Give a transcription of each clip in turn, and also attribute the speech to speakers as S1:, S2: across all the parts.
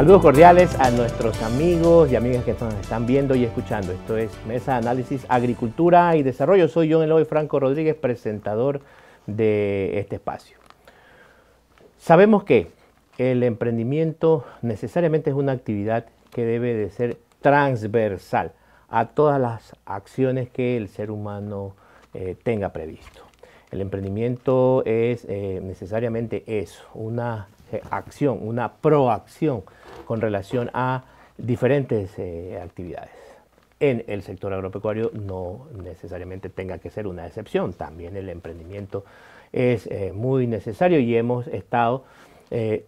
S1: Saludos cordiales a nuestros amigos y amigas que nos están viendo y escuchando. Esto es Mesa Análisis Agricultura y Desarrollo. Soy John Eloy Franco Rodríguez, presentador de este espacio. Sabemos que el emprendimiento necesariamente es una actividad que debe de ser transversal a todas las acciones que el ser humano eh, tenga previsto. El emprendimiento es eh, necesariamente eso, una eh, acción, una proacción con relación a diferentes eh, actividades. En el sector agropecuario no necesariamente tenga que ser una excepción, también el emprendimiento es eh, muy necesario y hemos estado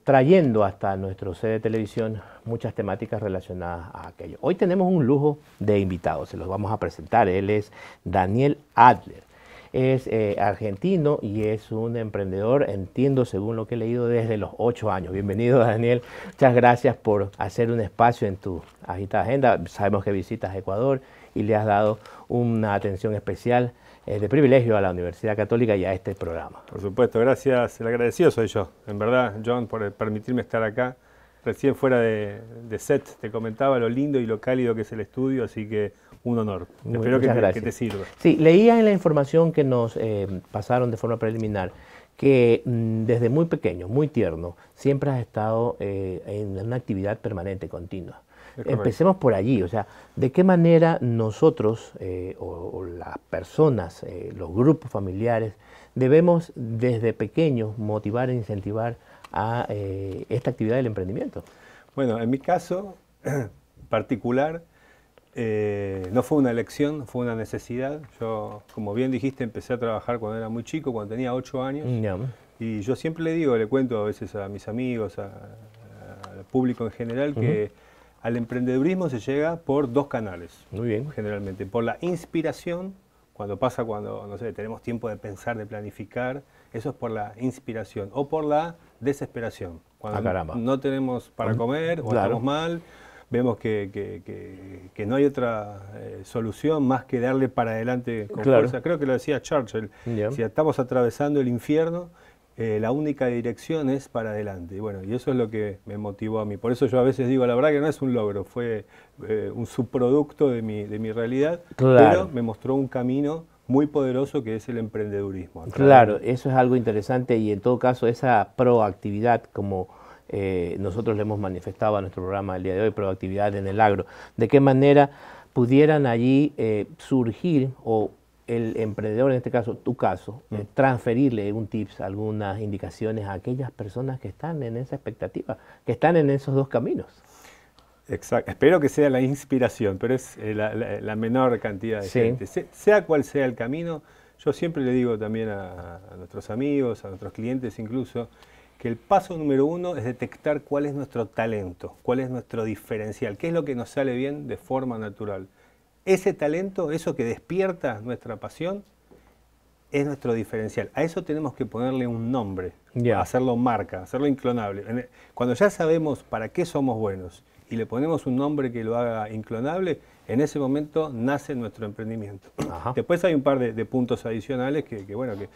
S1: trayendo hasta nuestro sede de televisión muchas temáticas relacionadas a aquello. Hoy tenemos un lujo de invitados, se los vamos a presentar. Él es Daniel Adler es eh, argentino y es un emprendedor, entiendo según lo que he leído, desde los ocho años. Bienvenido Daniel, muchas gracias por hacer un espacio en tu agitada agenda. Sabemos que visitas Ecuador y le has dado una atención especial eh, de privilegio a la Universidad Católica y a este programa. Por
S2: supuesto, gracias, el agradecido soy yo, en verdad, John, por eh, permitirme estar acá. Recién fuera de set te comentaba lo lindo y lo cálido que es el estudio, así que un honor. Espero que te, sirva.
S1: Sí, leía en la información que nos eh, pasaron de forma preliminar que mm, desde muy pequeño, muy tierno, siempre has estado eh, en una actividad permanente, continua. Empecemos por allí, o sea, ¿de qué manera nosotros eh, o, las personas, los grupos familiares, debemos desde pequeños motivar e incentivar a esta actividad del emprendimiento? Bueno, en mi caso particular,
S2: eh, no fue una elección, fue una necesidad. Yo, como bien dijiste, empecé a trabajar cuando era muy chico, cuando tenía ocho años. Y yo siempre le digo, le cuento a veces a mis amigos, al público en general, que al emprendedurismo se llega por dos canales. Muy bien. Generalmente, por la inspiración, cuando pasa cuando, no tenemos tiempo de pensar, de planificar, eso es por la inspiración, o por la desesperación. Cuando ah, no tenemos para comer, o estamos mal, vemos que, que, no hay otra eh, solución más que darle para adelante con fuerza. Creo que lo decía Churchill, si estamos atravesando el infierno, eh, la única dirección es para adelante. Y bueno, y eso es lo que me motivó a mí. Por eso yo a veces digo, la verdad que no es un logro, fue eh, un subproducto de mi, de mi realidad, pero me mostró un camino muy poderoso que es el emprendedurismo.
S1: Claro, eso es algo interesante y en todo caso esa proactividad como eh, nosotros le hemos manifestado a nuestro programa el día de hoy, Proactividad en el Agro, de qué manera pudieran allí eh, surgir o el emprendedor, en este caso, tu caso, eh, mm. transferirle un tips, algunas indicaciones a aquellas personas que están en esa expectativa, que están en esos dos caminos.
S2: Exacto. Espero que sea la inspiración, pero es la, menor cantidad de gente. sea cual sea el camino, yo siempre le digo también a, nuestros amigos, a nuestros clientes incluso, que el paso número uno es detectar cuál es nuestro talento, cuál es nuestro diferencial, qué es lo que nos sale bien de forma natural. Ese talento, eso que despierta nuestra pasión, es nuestro diferencial. A eso tenemos que ponerle un nombre, hacerlo marca, hacerlo inclonable. Cuando ya sabemos para qué somos buenos y le ponemos un nombre que lo haga inclonable, en ese momento nace nuestro emprendimiento. Después hay un par de, puntos adicionales que, bueno, que,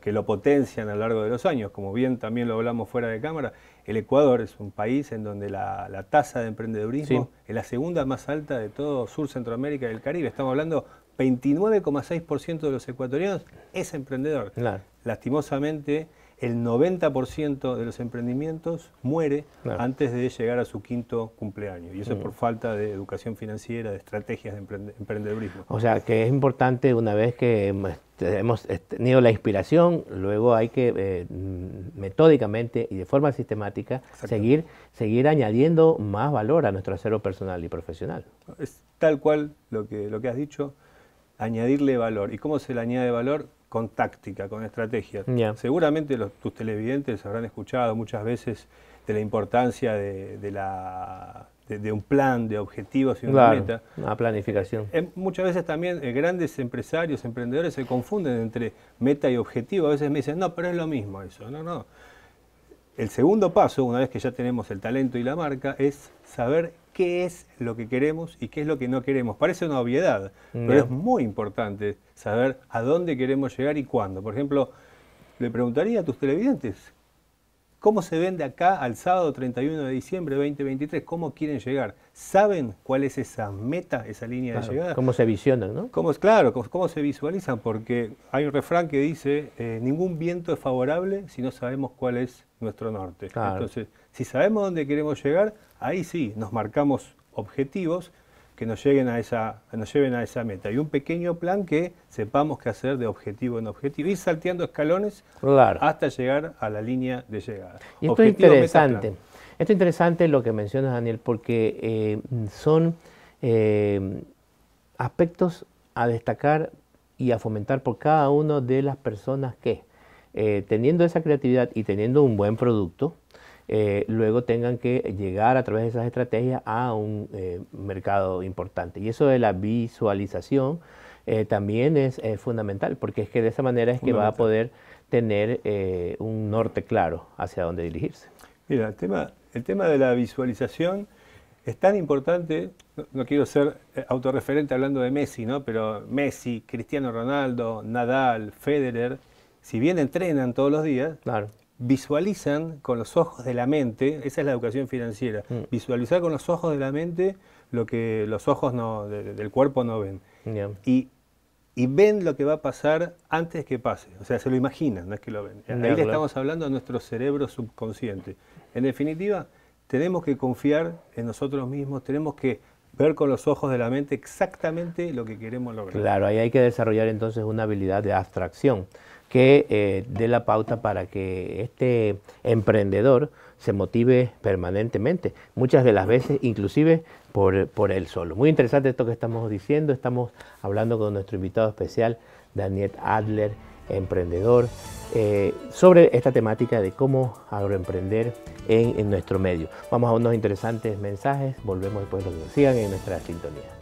S2: que, lo, potencian a lo largo de los años. Como bien también lo hablamos fuera de cámara, el Ecuador es un país en donde la, tasa de emprendedurismo es la segunda más alta de todo Sur, Centroamérica y el Caribe. Estamos hablando 29,6% de los ecuatorianos es emprendedor. Lastimosamente el 90% de los emprendimientos muere antes de llegar a su quinto cumpleaños. Y eso es por mm. falta de educación financiera, de estrategias de emprendedurismo.
S1: O sea, que es importante una vez que hemos tenido la inspiración, luego hay que eh, metódicamente y de forma sistemática seguir, seguir añadiendo más valor a nuestro acero personal y profesional.
S2: Es tal cual lo que, lo que has dicho, añadirle valor. ¿Y cómo se le añade valor? con táctica, con estrategia. Seguramente tus televidentes habrán escuchado muchas veces de la importancia de, un plan, de objetivos y una meta. Una planificación. Eh, muchas veces también eh, grandes empresarios, emprendedores se confunden entre meta y objetivo. A veces me dicen, no, pero es lo mismo eso. No, no. El segundo paso, una vez que ya tenemos el talento y la marca, es saber qué es lo que queremos y qué es lo que no queremos. Parece una obviedad, pero es muy importante saber a dónde queremos llegar y cuándo. Por ejemplo, le preguntaría a tus televidentes, ¿cómo se ven de acá al sábado 31 de diciembre de 2023? ¿Cómo quieren llegar? ¿Saben cuál es esa meta, esa línea de llegada? ¿Cómo
S1: se visionan, no? ¿Cómo,
S2: claro, cómo, se visualizan? Porque hay un refrán que dice, eh, ningún viento es favorable si no sabemos cuál es nuestro norte. Entonces, si sabemos dónde queremos llegar, ahí sí nos marcamos objetivos que nos, lleguen a esa, nos lleven a esa meta. Y un pequeño plan que sepamos qué hacer de objetivo en objetivo. Ir salteando escalones hasta llegar a la línea de llegada.
S1: Y esto es interesante. esto es interesante lo que mencionas, Daniel, porque eh, son eh, aspectos a destacar y a fomentar por cada una de las personas que, eh, teniendo esa creatividad y teniendo un buen producto, eh, luego tengan que llegar a través de esas estrategias a un eh, mercado importante. Y eso de la visualización eh, también es fundamental, porque es que de esa manera es que va a poder tener un norte claro hacia dónde dirigirse.
S2: Mira, el tema, el tema de la visualización es tan importante, no, quiero ser autorreferente hablando de Messi, ¿no? pero Messi, Cristiano Ronaldo, Nadal, Federer, si bien entrenan todos los días, claro visualizan con los ojos de la mente, esa es la educación financiera, mm. visualizar con los ojos de la mente lo que los ojos del cuerpo no ven. Y, y, ven lo que va a pasar antes que pase, o sea, se lo imaginan, no es que lo ven. Ahí le estamos hablando a nuestro cerebro subconsciente. En definitiva, tenemos que confiar en nosotros mismos, tenemos que ver con los ojos de la mente exactamente lo que queremos lograr. Claro,
S1: ahí hay que desarrollar entonces una habilidad de abstracción que eh, dé la pauta para que este emprendedor se motive permanentemente, muchas de las veces inclusive por, por él solo. Muy interesante esto que estamos diciendo, estamos hablando con nuestro invitado especial, Daniel Adler emprendedor, eh, sobre esta temática de cómo agroemprender en, nuestro medio. Vamos a unos interesantes mensajes, volvemos después de lo que nos sigan en nuestra sintonía.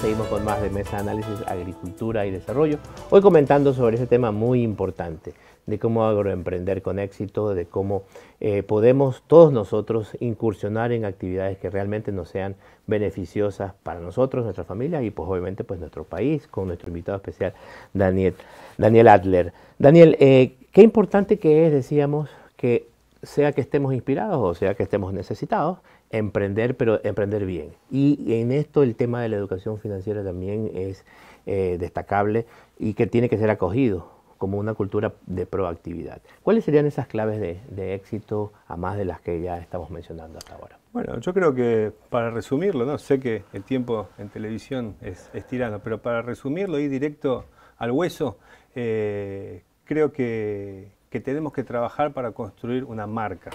S1: seguimos con más de Mesa Análisis Agricultura y Desarrollo. Hoy comentando sobre ese tema muy importante, de cómo agroemprender con éxito, de cómo eh, podemos todos nosotros incursionar en actividades que realmente nos sean beneficiosas para nosotros, nuestra familia y pues obviamente pues nuestro país, con nuestro invitado especial Daniel, Daniel Adler. Daniel, eh, qué importante que es, decíamos, que sea que estemos inspirados o sea que estemos necesitados, emprender, pero emprender bien. Y en esto el tema de la educación financiera también es eh, destacable y que tiene que ser acogido como una cultura de proactividad. ¿Cuáles serían esas claves de, éxito, a más de las que ya estamos mencionando hasta ahora?
S2: Bueno, yo creo que para resumirlo, ¿no? sé que el tiempo en televisión es, es pero para resumirlo y directo al hueso, eh, creo que, tenemos que trabajar para construir una marca.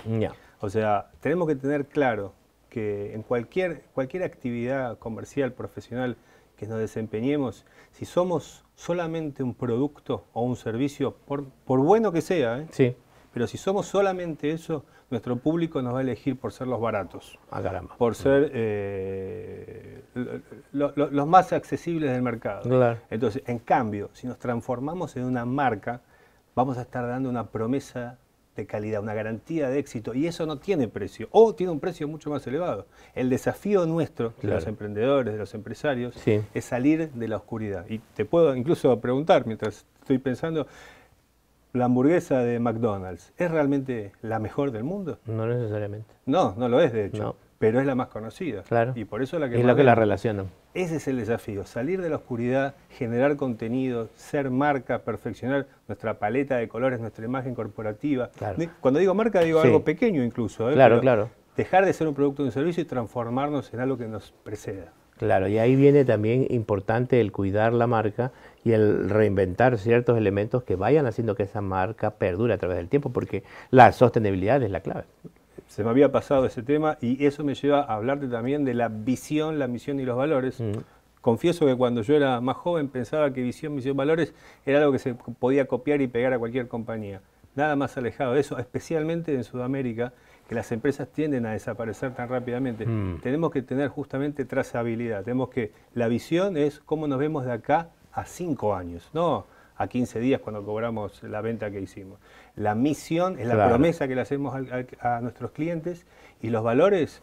S2: O sea, tenemos que tener claro que en cualquier, cualquier actividad comercial, profesional que nos desempeñemos, si somos solamente un producto o un servicio, por, por bueno que sea, ¿eh? sí. pero si somos solamente eso, nuestro público nos va a elegir por ser los baratos, ah, por ser eh, los más accesibles del mercado. Entonces, en cambio, si nos transformamos en una marca, vamos a estar dando una promesa de calidad, una garantía de éxito, y eso no tiene precio, o tiene un precio mucho más elevado. El desafío nuestro, de los emprendedores, de los empresarios, es salir de la oscuridad. Y te puedo incluso preguntar, mientras estoy pensando, ¿la hamburguesa de McDonald's es realmente la mejor del mundo?
S1: No necesariamente.
S2: No, no lo es, de hecho pero es la más conocida. Claro. Y por eso es la que, la, que la relacionan. Ese es el desafío, salir de la oscuridad, generar contenido, ser marca, perfeccionar nuestra paleta de colores, nuestra imagen corporativa. Cuando digo marca digo algo pequeño incluso. ¿eh? Claro, claro. Dejar de ser un producto o un servicio y transformarnos en algo que nos preceda.
S1: Claro, y ahí viene también importante el cuidar la marca y el reinventar ciertos elementos que vayan haciendo que esa marca perdure a través del tiempo, porque la sostenibilidad es la clave
S2: se me había pasado ese tema y eso me lleva a hablarte también de la visión, la misión y los valores. Mm. Confieso que cuando yo era más joven pensaba que visión, misión, valores era algo que se podía copiar y pegar a cualquier compañía. Nada más alejado de eso, especialmente en Sudamérica, que las empresas tienden a desaparecer tan rápidamente. Mm. Tenemos que tener justamente trazabilidad. Tenemos que la visión es cómo nos vemos de acá a cinco años, no a 15 días cuando cobramos la venta que hicimos. La misión es la promesa que le hacemos a, nuestros clientes y los valores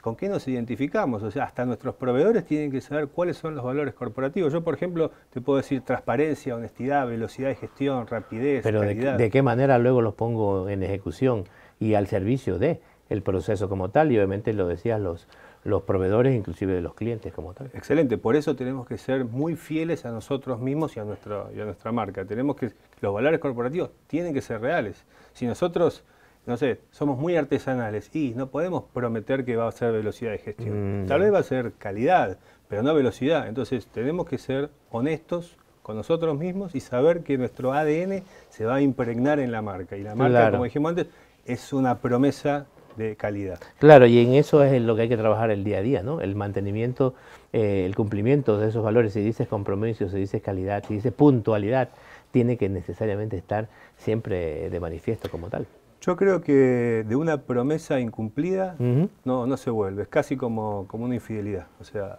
S2: con qué nos identificamos. O sea, hasta nuestros proveedores tienen que saber cuáles son los valores corporativos. Yo, por ejemplo, te puedo decir transparencia, honestidad, velocidad de gestión, rapidez. Pero De, de, qué
S1: manera luego los pongo en ejecución y al servicio de proceso como tal. Y obviamente lo decías, los, los proveedores, inclusive de los clientes como tal.
S2: Excelente, por eso tenemos que ser muy fieles a nosotros mismos y a, nuestra, y a nuestra marca. Tenemos que, los valores corporativos tienen que ser reales. Si nosotros, no sé, somos muy artesanales y no podemos prometer que va a ser velocidad de gestión. Mm. Tal vez va a ser calidad, pero no velocidad. Entonces tenemos que ser honestos con nosotros mismos y saber que nuestro ADN se va a impregnar en la marca. Y la marca, como dijimos antes, es una promesa de calidad.
S1: Claro, y en eso es en lo que hay que trabajar el día a día, ¿no? El mantenimiento, eh, el cumplimiento de esos valores. Si dices compromiso, si dices calidad, si dices puntualidad, tiene que necesariamente estar siempre de manifiesto como tal.
S2: Yo creo que de una promesa incumplida no, no se vuelve, es casi como, como una infidelidad. O sea,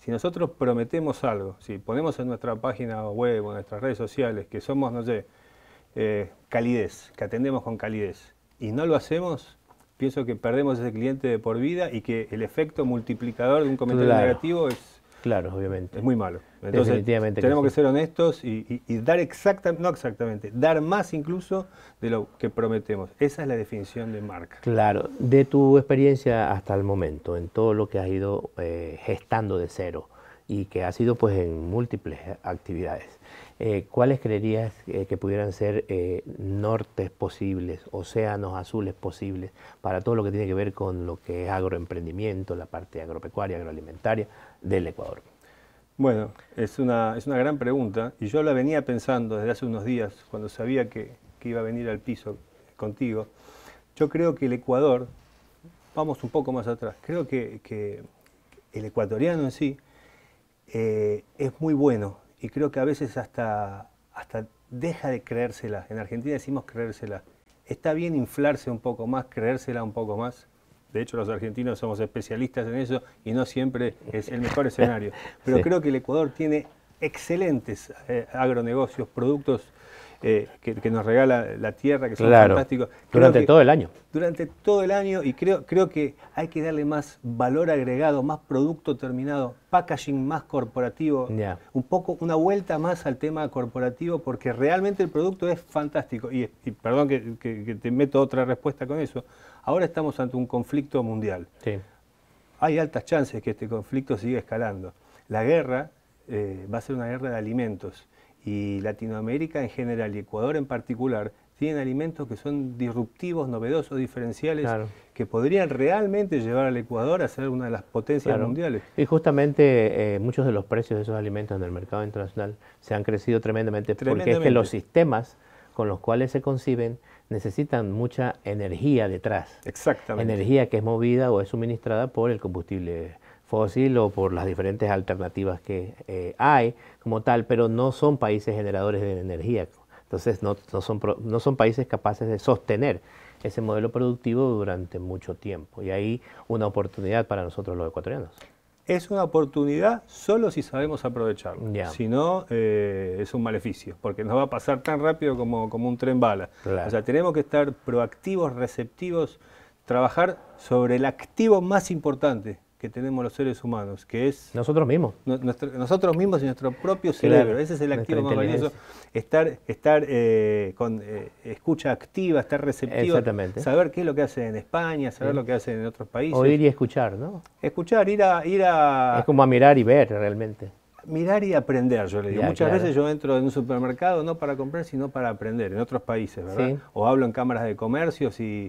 S2: si nosotros prometemos algo, si ponemos en nuestra página web o en nuestras redes sociales que somos, no sé, eh, calidez, que atendemos con calidez, y no lo hacemos, pienso que perdemos ese cliente de por vida y que el efecto multiplicador de un comentario negativo es...
S1: Claro, obviamente. Es muy malo. Entonces, tenemos que, ser
S2: honestos y, dar no exactamente, dar más incluso de lo que prometemos. Esa es la definición de marca.
S1: Claro, de tu experiencia hasta el momento, en todo lo que has ido eh, gestando de cero, y que ha sido pues en múltiples actividades. Eh, ¿Cuáles creerías eh, que pudieran ser eh, nortes posibles, océanos azules posibles para todo lo que tiene que ver con lo que es agroemprendimiento, la parte agropecuaria, agroalimentaria del Ecuador?
S2: Bueno, es una, es una gran pregunta y yo la venía pensando desde hace unos días cuando sabía que, iba a venir al piso contigo. Yo creo que el Ecuador, vamos un poco más atrás, creo que el ecuatoriano en sí eh, es muy bueno y creo que a veces hasta, hasta deja de creérsela. En Argentina decimos creérsela. Está bien inflarse un poco más, creérsela un poco más. De hecho, los argentinos somos especialistas en eso y no siempre es el mejor escenario. Pero creo que el Ecuador tiene excelentes eh, agronegocios, productos eh, que, nos regala la tierra, que son fantásticos.
S1: durante todo el año.
S2: Durante todo el año y creo, creo que hay que darle más valor agregado, más producto terminado, packaging más corporativo, un poco una vuelta más al tema corporativo porque realmente el producto es fantástico. Y, perdón que, te meto otra respuesta con eso. Ahora estamos ante un conflicto mundial. Hay altas chances que este conflicto siga escalando. La guerra eh, va a ser una guerra de alimentos y Latinoamérica en general y Ecuador en particular tienen alimentos que son disruptivos, novedosos, diferenciales, que podrían realmente llevar al Ecuador a ser una de las
S1: potencias mundiales. Y justamente eh, muchos de los precios de esos alimentos en el mercado internacional se han crecido tremendamente, tremendamente. porque es que los sistemas con los cuales se conciben necesitan mucha energía detrás. Exactamente. Energía que es movida o es suministrada por el combustible o por las diferentes alternativas que eh, hay como tal, pero no son países generadores de energía. Entonces no, son, no son países capaces de sostener ese modelo productivo durante mucho tiempo. Y ahí una oportunidad para nosotros los ecuatorianos.
S2: Es una oportunidad solo si sabemos aprovecharla. Si
S1: no, eh,
S2: es un maleficio, porque nos va a pasar tan rápido como, como un tren bala. O sea, tenemos que estar proactivos, receptivos, trabajar sobre el activo más importante, que tenemos los seres humanos, que es... Nosotros mismos. nosotros mismos y nuestro propio cerebro. Ese es el activo más valioso. Estar, estar eh, con eh, escucha activa, estar receptivo. Saber qué es lo que hacen en España, saber lo que hacen en otros países. Oír y
S1: escuchar, ¿no? Escuchar, ir a, ir a... Es como a mirar y ver realmente.
S2: Mirar y aprender, yo le digo. Muchas veces yo entro en un supermercado no para comprar, sino para aprender, en otros países, ¿verdad? O hablo en cámaras de comercios y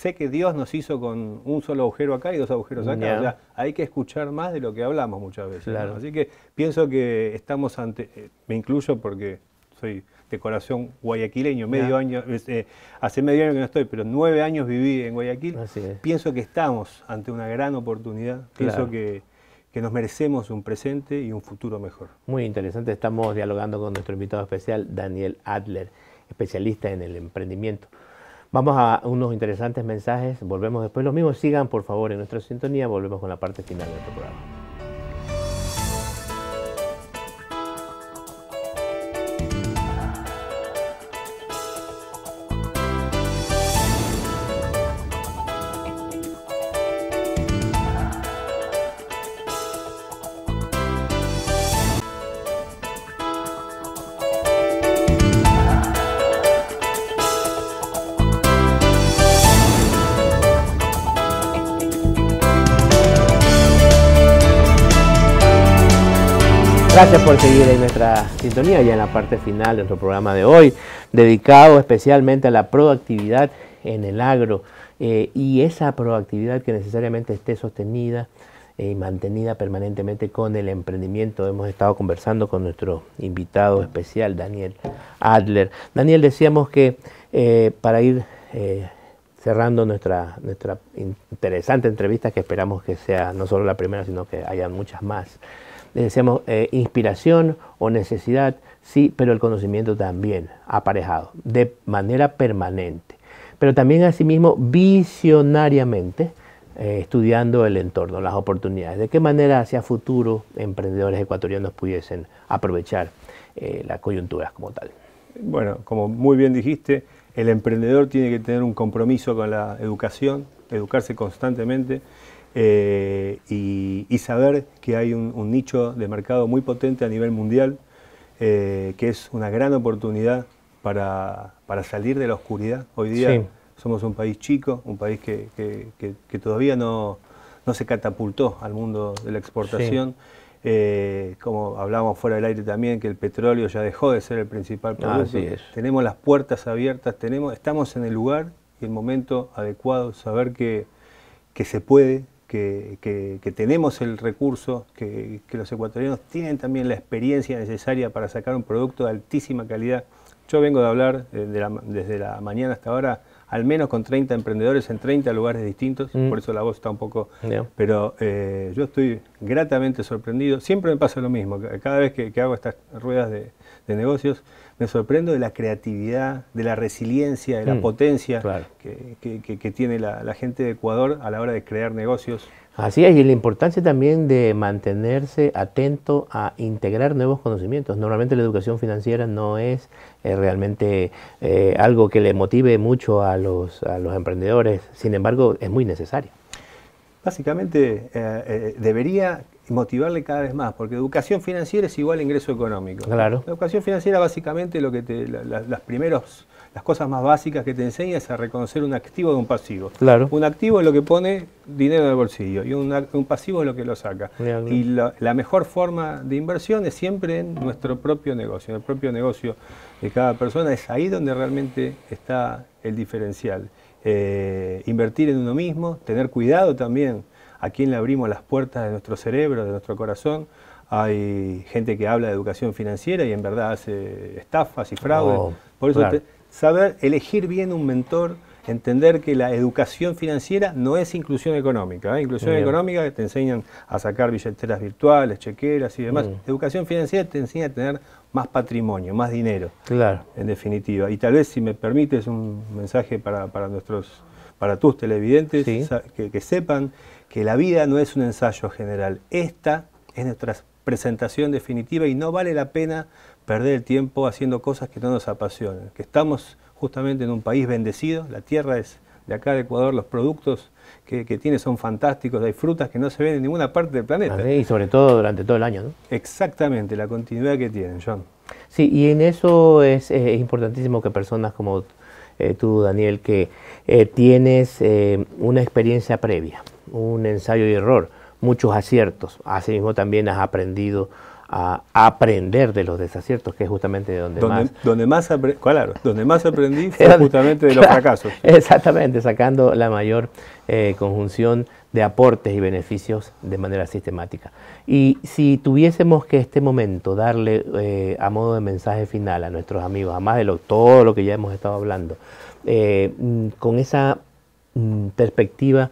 S2: sé que Dios nos hizo con un solo agujero acá y dos agujeros acá. O sea, hay que escuchar más de lo que hablamos muchas veces. Así que pienso que estamos ante, eh, me incluyo porque soy de corazón guayaquileño, medio año, eh, hace medio año que no estoy, pero nueve años viví en Guayaquil. Pienso que estamos ante una gran oportunidad. Pienso que que nos merecemos un presente y un futuro mejor.
S1: Muy interesante, estamos dialogando con nuestro invitado especial, Daniel Adler, especialista en el emprendimiento. Vamos a unos interesantes mensajes, volvemos después. Los mismos sigan por favor en nuestra sintonía, volvemos con la parte final de nuestro programa. Gracias por seguir en nuestra sintonía y en la parte final de nuestro programa de hoy, dedicado especialmente a la proactividad en el agro eh, y esa proactividad que necesariamente esté sostenida eh, y mantenida permanentemente con el emprendimiento. Hemos estado conversando con nuestro invitado especial, Daniel Adler. Daniel, decíamos que eh, para ir cerrando nuestra, nuestra interesante entrevista, que esperamos que sea no solo la primera, sino que haya muchas más, le decíamos eh, inspiración o necesidad, sí, pero el conocimiento también aparejado, de manera permanente. Pero también asimismo visionariamente, eh, estudiando el entorno, las oportunidades, de qué manera hacia futuro emprendedores ecuatorianos pudiesen aprovechar eh, las coyunturas como tal. Bueno, como muy bien dijiste, el emprendedor
S2: tiene que tener un compromiso con la educación, educarse constantemente eh, y, saber que hay un, nicho de mercado muy potente a nivel mundial, eh, que es una gran oportunidad para, salir de la oscuridad. Hoy día somos un país chico, un país que, todavía no, no, se catapultó al mundo de la exportación. Eh, como hablábamos fuera del aire también, que el petróleo ya dejó de ser el principal ah, producto. Tenemos las puertas abiertas, tenemos, estamos en el lugar y el momento adecuado, saber que, que se puede, que, tenemos el recurso, que, los ecuatorianos tienen también la experiencia necesaria para sacar un producto de altísima calidad. Yo vengo de hablar eh, desde la mañana hasta ahora al menos con 30 emprendedores en 30 lugares distintos, mm. por eso la voz está un poco... Pero eh, yo estoy gratamente sorprendido, siempre me pasa lo mismo, cada vez que, hago estas ruedas de, negocios, me sorprendo de la creatividad, de la resiliencia, de la mm. potencia que, tiene la gente de Ecuador a la hora de crear negocios.
S1: Así es, y la importancia también de mantenerse atento a integrar nuevos conocimientos. Normalmente la educación financiera no es eh, realmente eh, algo que le motive mucho a los, emprendedores, sin embargo es muy necesario.
S2: Básicamente eh, debería motivarle cada vez más, porque educación financiera es igual a ingreso económico. Claro. La educación financiera básicamente lo que te, las primeros, las cosas más básicas que te enseña es a reconocer un activo de un pasivo. Claro. Un activo es lo que pone dinero en el bolsillo y un, un pasivo es lo que lo saca. Y la, mejor forma de inversión es siempre en nuestro propio negocio, en el propio negocio de cada persona, es ahí donde realmente está el diferencial. Eh, invertir en uno mismo, tener cuidado también a quién le abrimos las puertas de nuestro cerebro, de nuestro corazón. Hay gente que habla de educación financiera y en verdad hace estafas y fraudes. Oh, Por eso saber elegir bien un mentor, entender que la educación financiera no es inclusión económica. ¿eh? Inclusión económica te enseñan a sacar billeteras virtuales, chequeras y demás. Mm. Educación financiera te enseña a tener más patrimonio, más dinero. Claro. En definitiva. Y tal vez, si me permites, un mensaje para, nuestros para tus televidentes, que sepan que la vida no es un ensayo general. Esta es nuestra presentación definitiva y no vale la pena perder el tiempo haciendo cosas que no nos apasionan. Que estamos justamente en un país bendecido, la tierra es de acá de Ecuador, los productos que, tiene son fantásticos, hay frutas que no se ven en ninguna
S1: parte del planeta. y sobre todo durante todo el año, ¿no?
S2: Exactamente, la continuidad que tienen, John.
S1: Sí, y en eso es, importantísimo que personas como eh, tú, Daniel, que eh, tienes eh, una experiencia previa un ensayo y error, muchos aciertos. Asimismo también has aprendido a aprender de los desaciertos, que es justamente de donde, donde más...
S2: Donde más, claro, donde más aprendí fue justamente de los fracasos.
S1: Exactamente, sacando la mayor eh, conjunción de aportes y beneficios de manera sistemática. Y si tuviésemos que este momento darle eh, a modo de mensaje final a nuestros amigos, además de todo lo que ya hemos estado hablando, eh, mm, con esa mm, perspectiva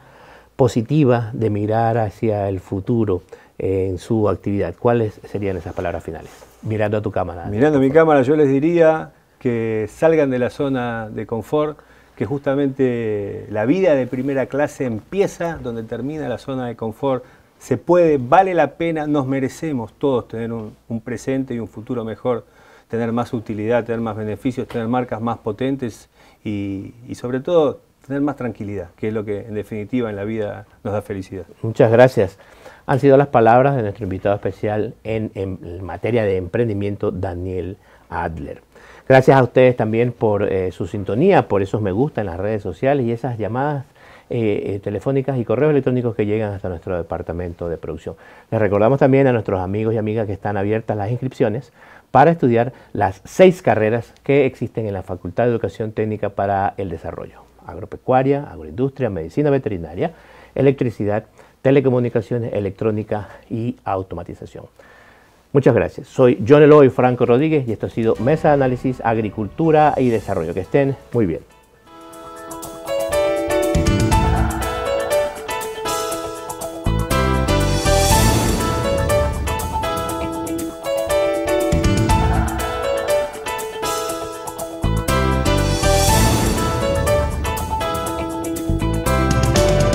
S1: positiva de mirar hacia el futuro eh, en su actividad. ¿Cuáles serían esas palabras finales? Mirando a tu cámara.
S2: Mirando a mi cámara, yo les diría que salgan de la zona de confort, que justamente la vida de primera clase empieza donde termina la zona de confort. Se puede, vale la pena, nos merecemos todos tener un, presente y un futuro mejor, tener más utilidad, tener más beneficios, tener marcas más potentes y, y sobre todo tener más tranquilidad, que es lo que en definitiva en la vida
S1: nos da felicidad. Muchas gracias. Han sido las palabras de nuestro invitado especial en, materia de emprendimiento, Daniel Adler. Gracias a ustedes también por eh, su sintonía, por esos me gusta en las redes sociales y esas llamadas eh, eh, telefónicas y correos electrónicos que llegan hasta nuestro departamento de producción. Les recordamos también a nuestros amigos y amigas que están abiertas las inscripciones para estudiar las seis carreras que existen en la Facultad de Educación Técnica para el Desarrollo agropecuaria, agroindustria, medicina veterinaria, electricidad, telecomunicaciones, electrónica y automatización. Muchas gracias. Soy John Eloy Franco Rodríguez y esto ha sido Mesa de Análisis Agricultura y Desarrollo. Que estén muy bien.